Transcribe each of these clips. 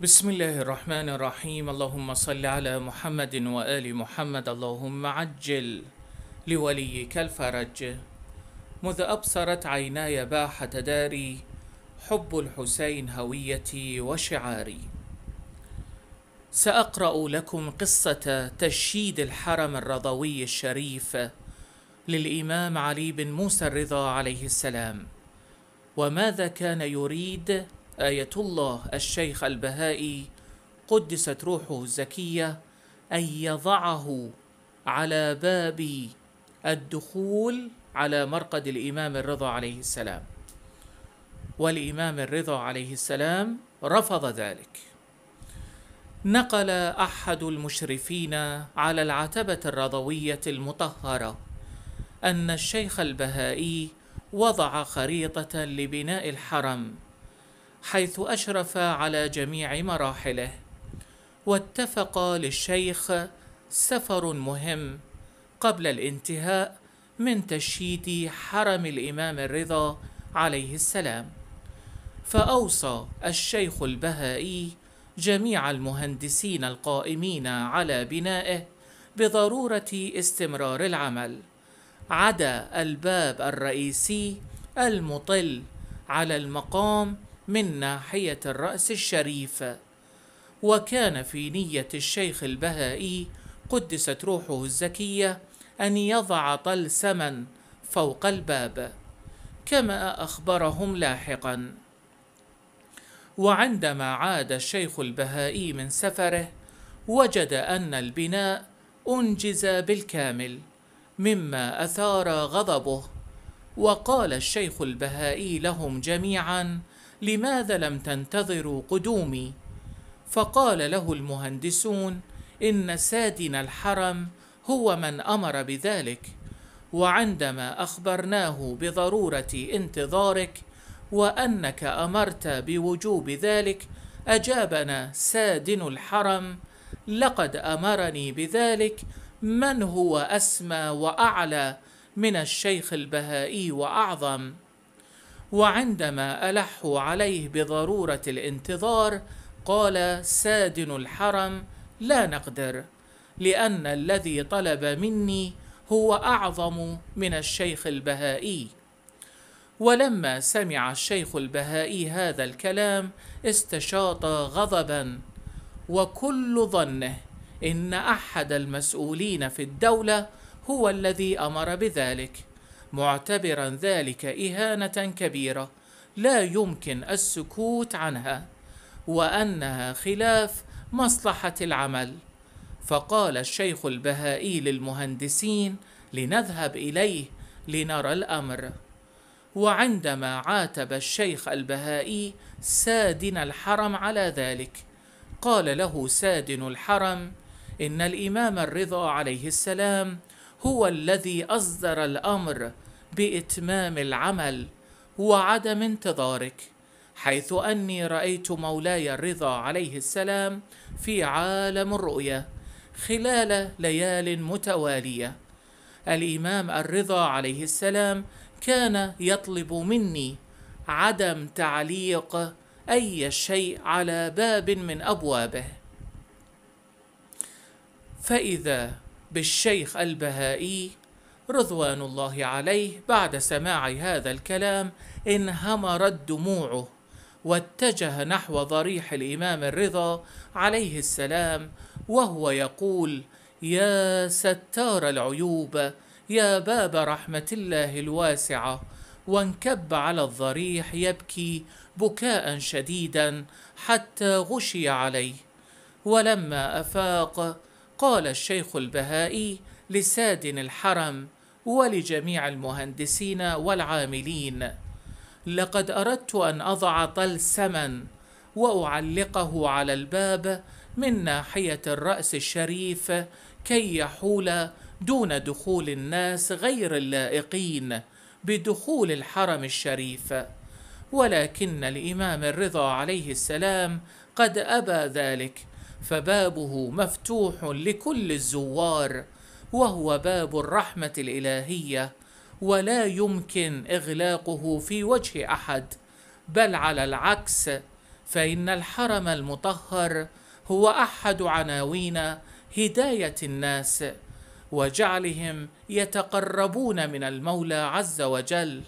بسم الله الرحمن الرحيم اللهم صل على محمد وآل محمد اللهم عجل لوليك الفرج مذ أبصرت عيناي باحة داري حب الحسين هويتي وشعاري سأقرأ لكم قصة تشييد الحرم الرضوي الشريف للإمام علي بن موسى الرضا عليه السلام وماذا كان يريد آية الله الشيخ البهائي قدست روحه الزكية أن يضعه على باب الدخول على مرقد الإمام الرضا عليه السلام والإمام الرضا عليه السلام رفض ذلك نقل أحد المشرفين على العتبة الرضوية المطهرة أن الشيخ البهائي وضع خريطة لبناء الحرم حيث أشرف على جميع مراحله واتفق للشيخ سفر مهم قبل الانتهاء من تشييد حرم الإمام الرضا عليه السلام فأوصى الشيخ البهائي جميع المهندسين القائمين على بنائه بضرورة استمرار العمل عدا الباب الرئيسي المطل على المقام من ناحية الرأس الشريف وكان في نية الشيخ البهائي قدست روحه الزكية أن يضع طلسما فوق الباب كما أخبرهم لاحقا وعندما عاد الشيخ البهائي من سفره وجد أن البناء أنجز بالكامل مما أثار غضبه وقال الشيخ البهائي لهم جميعا لماذا لم تنتظروا قدومي فقال له المهندسون ان سادن الحرم هو من امر بذلك وعندما اخبرناه بضروره انتظارك وانك امرت بوجوب ذلك اجابنا سادن الحرم لقد امرني بذلك من هو اسمى واعلى من الشيخ البهائي واعظم وعندما ألحوا عليه بضرورة الانتظار قال سادن الحرم لا نقدر لأن الذي طلب مني هو أعظم من الشيخ البهائي ولما سمع الشيخ البهائي هذا الكلام استشاط غضبا وكل ظنه ان احد المسؤولين في الدوله هو الذي امر بذلك معتبرا ذلك إهانة كبيرة لا يمكن السكوت عنها وأنها خلاف مصلحة العمل فقال الشيخ البهائي للمهندسين لنذهب إليه لنرى الأمر وعندما عاتب الشيخ البهائي سادن الحرم على ذلك قال له سادن الحرم إن الإمام الرضا عليه السلام هو الذي أصدر الأمر بإتمام العمل وعدم انتظارك حيث أني رأيت مولاي الرضا عليه السلام في عالم الرؤيا خلال ليال متوالية الإمام الرضا عليه السلام كان يطلب مني عدم تعليق أي شيء على باب من أبوابه فإذا بالشيخ البهائي رضوان الله عليه بعد سماع هذا الكلام انهمرت دموعه واتجه نحو ضريح الامام الرضا عليه السلام وهو يقول يا ستار العيوب يا باب رحمه الله الواسعه وانكب على الضريح يبكي بكاء شديدا حتى غشي عليه ولما افاق قال الشيخ البهائي لسادن الحرم ولجميع المهندسين والعاملين لقد اردت ان اضع طلسما واعلقه على الباب من ناحيه الراس الشريف كي يحول دون دخول الناس غير اللائقين بدخول الحرم الشريف ولكن الامام الرضا عليه السلام قد ابى ذلك فبابه مفتوح لكل الزوار وهو باب الرحمه الالهيه ولا يمكن اغلاقه في وجه احد بل على العكس فان الحرم المطهر هو احد عناوين هدايه الناس وجعلهم يتقربون من المولى عز وجل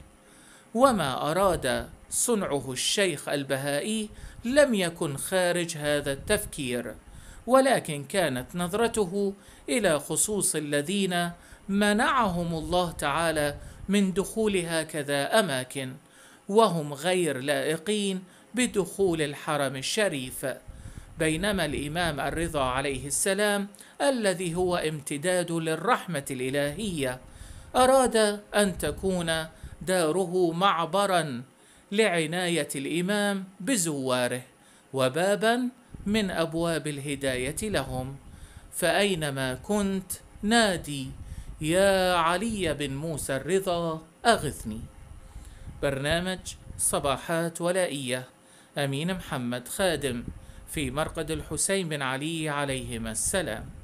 وما اراد صنعه الشيخ البهائي لم يكن خارج هذا التفكير ولكن كانت نظرته الى خصوص الذين منعهم الله تعالى من دخول هكذا اماكن وهم غير لائقين بدخول الحرم الشريف بينما الامام الرضا عليه السلام الذي هو امتداد للرحمه الالهيه اراد ان تكون داره معبرا لعناية الإمام بزواره وبابا من أبواب الهداية لهم فأينما كنت نادي يا علي بن موسى الرضا أغثني برنامج صباحات ولائية أمين محمد خادم في مرقد الحسين بن علي عليهما السلام